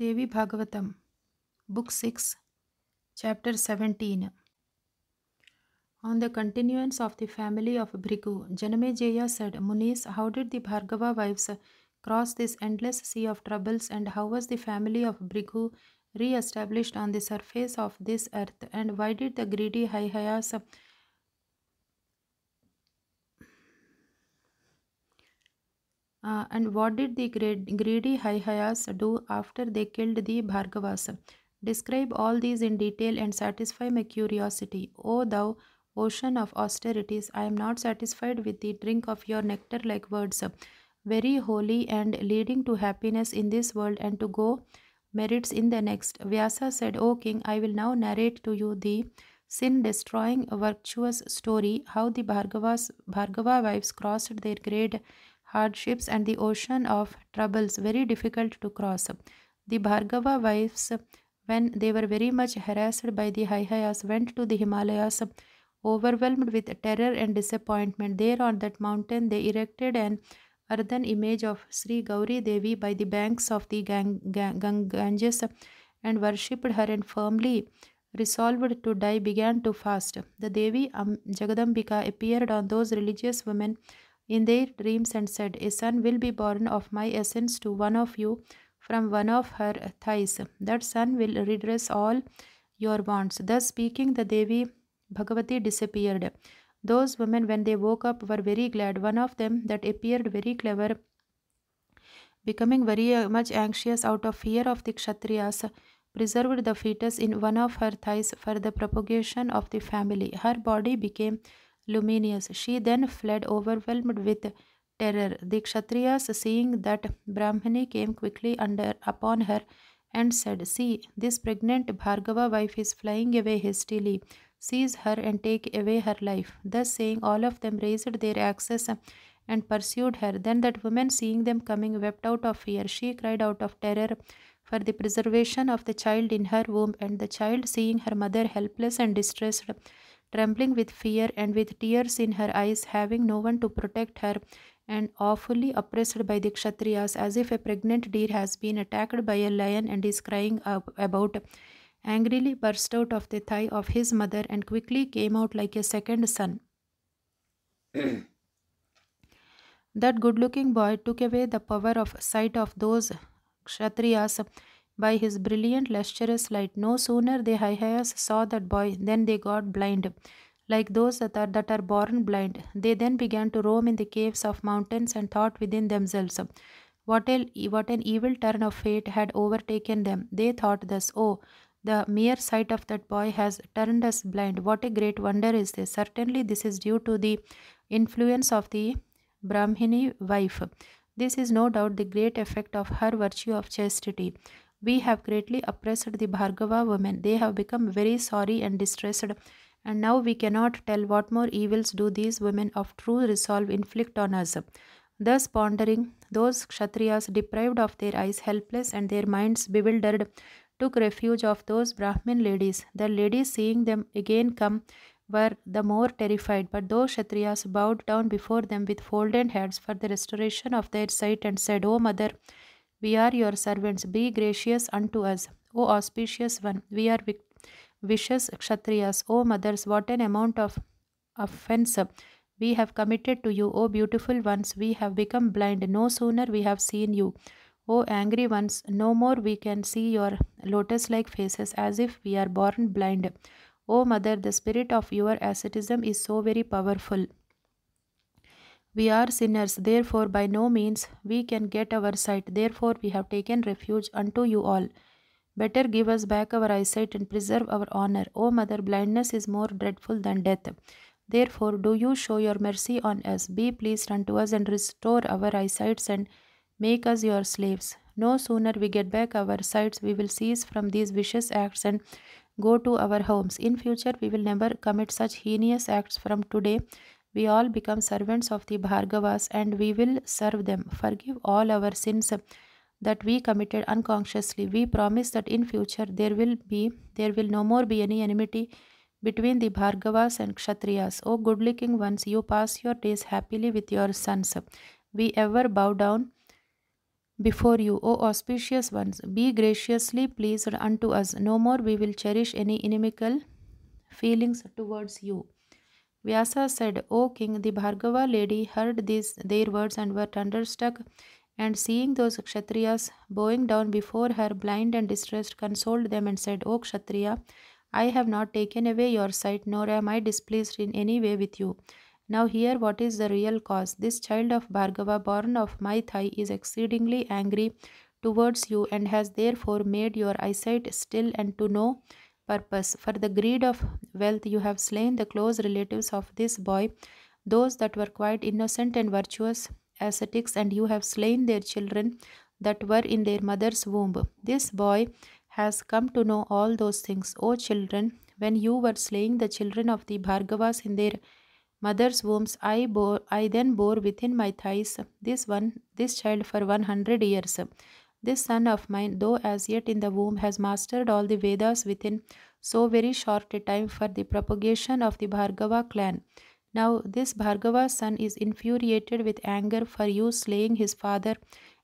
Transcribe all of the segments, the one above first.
Devi Bhagavatam, Book 6, Chapter 17. On the continuance of the family of Bhrigu, Janamejeya said, Munis, how did the Bhargava wives cross this endless sea of troubles, and how was the family of Brigu re established on the surface of this earth, and why did the greedy Haihayas? Uh, and what did the greedy Haihayas do after they killed the Bhargavas? Describe all these in detail and satisfy my curiosity. O thou ocean of austerities, I am not satisfied with the drink of your nectar like words. Very holy and leading to happiness in this world and to go merits in the next. Vyasa said, O king, I will now narrate to you the sin destroying virtuous story how the Bhargavas, Bhargava wives crossed their grade hardships and the ocean of troubles very difficult to cross. The Bhargava wives, when they were very much harassed by the Haihayas, went to the Himalayas. Overwhelmed with terror and disappointment, there on that mountain they erected an earthen image of Sri Gauri Devi by the banks of the Gang Gang Ganges and worshipped her and firmly resolved to die began to fast. The Devi um, Jagadambika appeared on those religious women in their dreams and said, A son will be born of my essence to one of you from one of her thighs. That son will redress all your wants. Thus speaking, the Devi Bhagavati disappeared. Those women, when they woke up, were very glad. One of them, that appeared very clever, becoming very much anxious out of fear of the Kshatriyas, preserved the fetus in one of her thighs for the propagation of the family. Her body became Luminius. She then fled, overwhelmed with terror. The Kshatriyas, seeing that Brahmani came quickly under upon her, and said, See, this pregnant Bhargava wife is flying away hastily. Seize her and take away her life. Thus saying, all of them raised their axes and pursued her. Then that woman, seeing them coming, wept out of fear. She cried out of terror for the preservation of the child in her womb, and the child, seeing her mother helpless and distressed, trembling with fear and with tears in her eyes, having no one to protect her, and awfully oppressed by the Kshatriyas, as if a pregnant deer has been attacked by a lion and is crying about. Angrily burst out of the thigh of his mother and quickly came out like a second son. that good looking boy took away the power of sight of those Kshatriyas by his brilliant lustrous light. No sooner the Hihyas saw that boy than they got blind, like those that are, that are born blind. They then began to roam in the caves of mountains and thought within themselves, what, a, what an evil turn of fate had overtaken them. They thought thus, oh, the mere sight of that boy has turned us blind. What a great wonder is this! Certainly, this is due to the influence of the Brahmini wife. This is no doubt the great effect of her virtue of chastity. We have greatly oppressed the Bhargava women. They have become very sorry and distressed. And now we cannot tell what more evils do these women of true resolve inflict on us. Thus pondering, those Kshatriyas deprived of their eyes, helpless and their minds bewildered, took refuge of those Brahmin ladies. The ladies seeing them again come were the more terrified, but those Kshatriyas bowed down before them with folded heads for the restoration of their sight and said, O mother, we are your servants. Be gracious unto us. O auspicious one, we are vicious Kshatriyas. O mothers, what an amount of offense we have committed to you. O beautiful ones, we have become blind. No sooner we have seen you. O angry ones, no more we can see your lotus like faces as if we are born blind. O mother, the spirit of your asceticism is so very powerful. We are sinners, therefore by no means we can get our sight, therefore we have taken refuge unto you all. Better give us back our eyesight and preserve our honor. O mother, blindness is more dreadful than death. Therefore, do you show your mercy on us. Be pleased unto us and restore our eyesights and make us your slaves. No sooner we get back our sights, we will cease from these vicious acts and go to our homes. In future, we will never commit such heinous acts from today we all become servants of the Bhargavas and we will serve them. Forgive all our sins that we committed unconsciously. We promise that in future there will be there will no more be any enmity between the Bhargavas and Kshatriyas. O good looking ones, you pass your days happily with your sons. We ever bow down before you, O auspicious ones, be graciously pleased unto us. No more we will cherish any inimical feelings towards you. Vyasa said, O king, the Bhargava lady heard these their words and were thunderstruck, and seeing those Kshatriyas bowing down before her, blind and distressed, consoled them and said, O Kshatriya, I have not taken away your sight, nor am I displeased in any way with you. Now hear what is the real cause. This child of Bhargava, born of my thigh, is exceedingly angry towards you and has therefore made your eyesight still and to know purpose. For the greed of wealth, you have slain the close relatives of this boy, those that were quite innocent and virtuous ascetics, and you have slain their children that were in their mother's womb. This boy has come to know all those things. O children, when you were slaying the children of the Bhargavas in their mother's wombs, I bore I then bore within my thighs this one this child for one hundred years. This son of mine, though as yet in the womb, has mastered all the Vedas within so very short a time for the propagation of the Bhargava clan. Now this Bhargava son is infuriated with anger for you slaying his father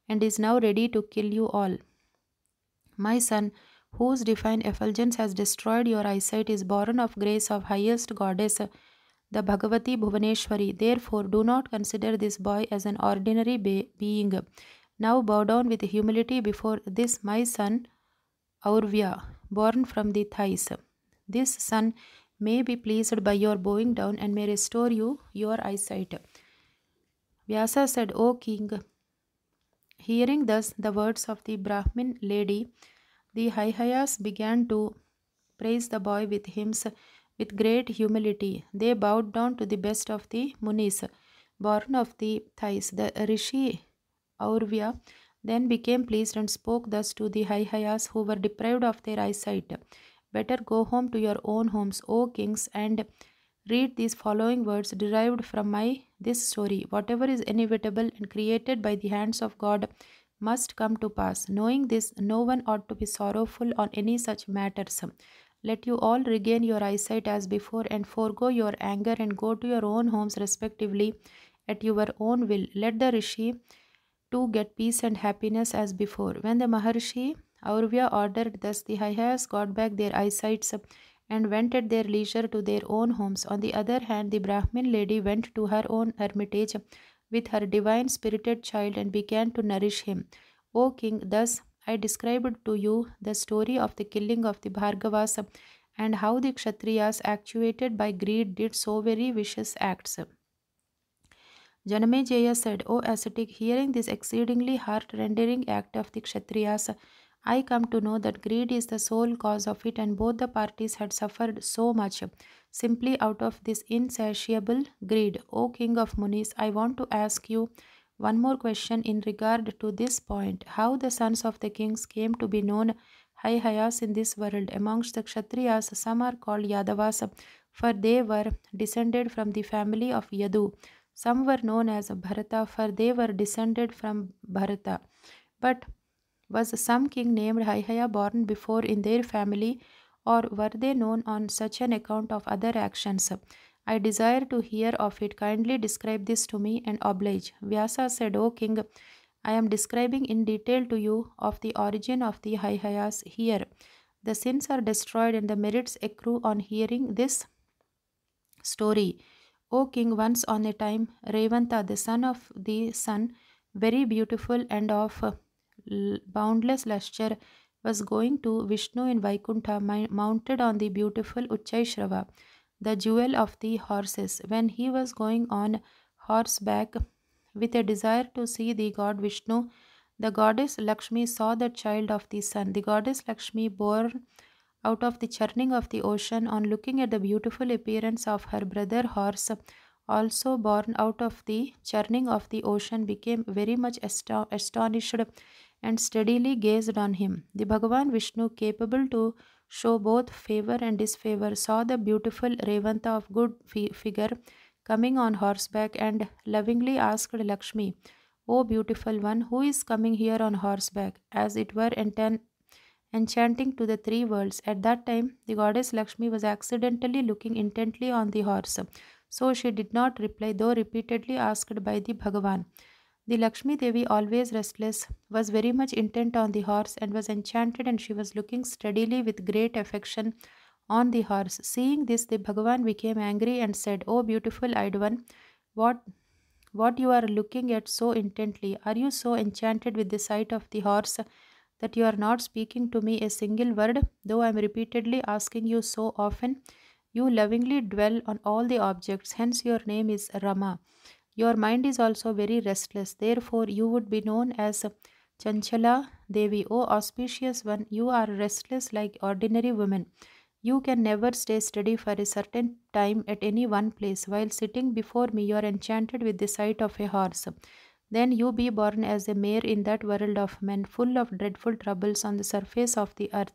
and is now ready to kill you all. My son, whose divine effulgence has destroyed your eyesight, is born of grace of highest goddess, the Bhagavati Bhuvaneshwari. Therefore, do not consider this boy as an ordinary be being. Now bow down with humility before this my son, Aurvya, born from the thighs. This son may be pleased by your bowing down and may restore you your eyesight. Vyasa said, O king, hearing thus the words of the Brahmin lady, the Haihayas began to praise the boy with hymns with great humility. They bowed down to the best of the Munis, born of the thighs. The Rishi Aurvya then became pleased and spoke thus to the Haihayas who were deprived of their eyesight. Better go home to your own homes, O kings, and read these following words derived from my this story. Whatever is inevitable and created by the hands of God must come to pass. Knowing this, no one ought to be sorrowful on any such matters. Let you all regain your eyesight as before and forego your anger and go to your own homes respectively at your own will. Let the rishi to get peace and happiness as before. When the Maharishi Aurvya ordered thus, the Hayas got back their eyesight and went at their leisure to their own homes. On the other hand, the Brahmin lady went to her own hermitage with her divine spirited child and began to nourish him. O king, thus I described to you the story of the killing of the Bhargavas and how the Kshatriyas, actuated by greed, did so very vicious acts. Janme Jaya said, O oh, ascetic, hearing this exceedingly heart-rendering act of the Kshatriyas, I come to know that greed is the sole cause of it and both the parties had suffered so much simply out of this insatiable greed. O king of Munis, I want to ask you one more question in regard to this point. How the sons of the kings came to be known high in this world. Amongst the Kshatriyas, some are called Yadavas, for they were descended from the family of Yadu. Some were known as Bharata, for they were descended from Bharata. But was some king named Haihaya born before in their family, or were they known on such an account of other actions? I desire to hear of it. Kindly describe this to me and oblige. Vyasa said, O king, I am describing in detail to you of the origin of the Haihayas here. The sins are destroyed and the merits accrue on hearing this story. O king, once on a time, Revanta, the son of the sun, very beautiful and of uh, boundless lustre, was going to Vishnu in Vaikuntha, mounted on the beautiful Uchaishrava, the jewel of the horses. When he was going on horseback with a desire to see the god Vishnu, the goddess Lakshmi saw the child of the sun. The goddess Lakshmi bore out of the churning of the ocean on looking at the beautiful appearance of her brother horse also born out of the churning of the ocean became very much asto astonished and steadily gazed on him the bhagavan vishnu capable to show both favor and disfavor saw the beautiful revanta of good fi figure coming on horseback and lovingly asked lakshmi o beautiful one who is coming here on horseback as it were enten Enchanting to the three worlds. At that time, the goddess Lakshmi was accidentally looking intently on the horse, so she did not reply, though repeatedly asked by the Bhagavan. The Lakshmi Devi, always restless, was very much intent on the horse and was enchanted, and she was looking steadily with great affection on the horse. Seeing this, the Bhagavan became angry and said, O oh, beautiful eyed one, what what you are looking at so intently? Are you so enchanted with the sight of the horse that you are not speaking to me a single word, though I am repeatedly asking you so often. You lovingly dwell on all the objects, hence your name is Rama. Your mind is also very restless, therefore, you would be known as Chanchala Devi. O auspicious one, you are restless like ordinary women. You can never stay steady for a certain time at any one place. While sitting before me, you are enchanted with the sight of a horse. Then you be born as a mare in that world of men, full of dreadful troubles on the surface of the earth.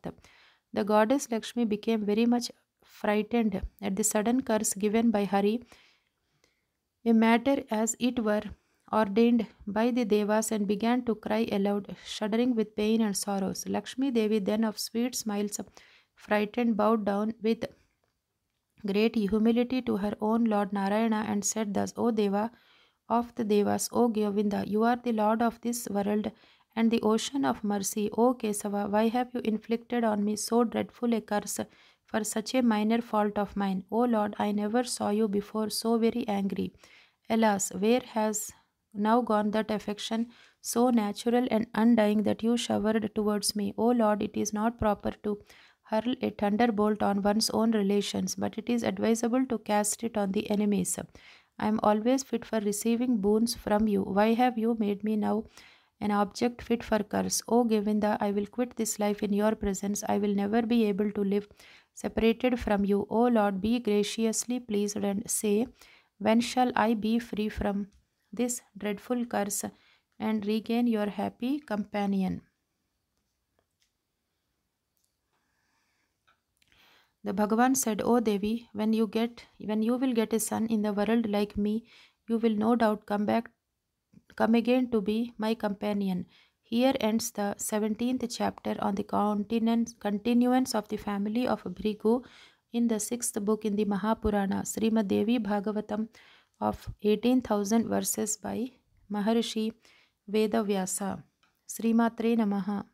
The goddess Lakshmi became very much frightened at the sudden curse given by Hari, a matter as it were ordained by the Devas, and began to cry aloud, shuddering with pain and sorrows. Lakshmi Devi then, of sweet smiles, frightened, bowed down with great humility to her own Lord Narayana and said thus, O Deva, of the Devas, O Govinda, you are the Lord of this world and the ocean of mercy. O Kesava, why have you inflicted on me so dreadful a curse for such a minor fault of mine? O Lord, I never saw you before so very angry. Alas, where has now gone that affection so natural and undying that you showered towards me? O Lord, it is not proper to hurl a thunderbolt on one's own relations, but it is advisable to cast it on the enemies. I am always fit for receiving boons from you. Why have you made me now an object fit for curse? O oh, Govinda, I will quit this life in your presence. I will never be able to live separated from you. O oh, Lord, be graciously pleased and say, When shall I be free from this dreadful curse and regain your happy companion? The Bhagavan said, O Devi, when you get when you will get a son in the world like me, you will no doubt come back come again to be my companion. Here ends the seventeenth chapter on the continuance of the family of Bhrigu in the sixth book in the Mahapurana, Srimad Devi Bhagavatam of 18,000 verses by Maharishi Vedavyasa. Srimatre Namaha.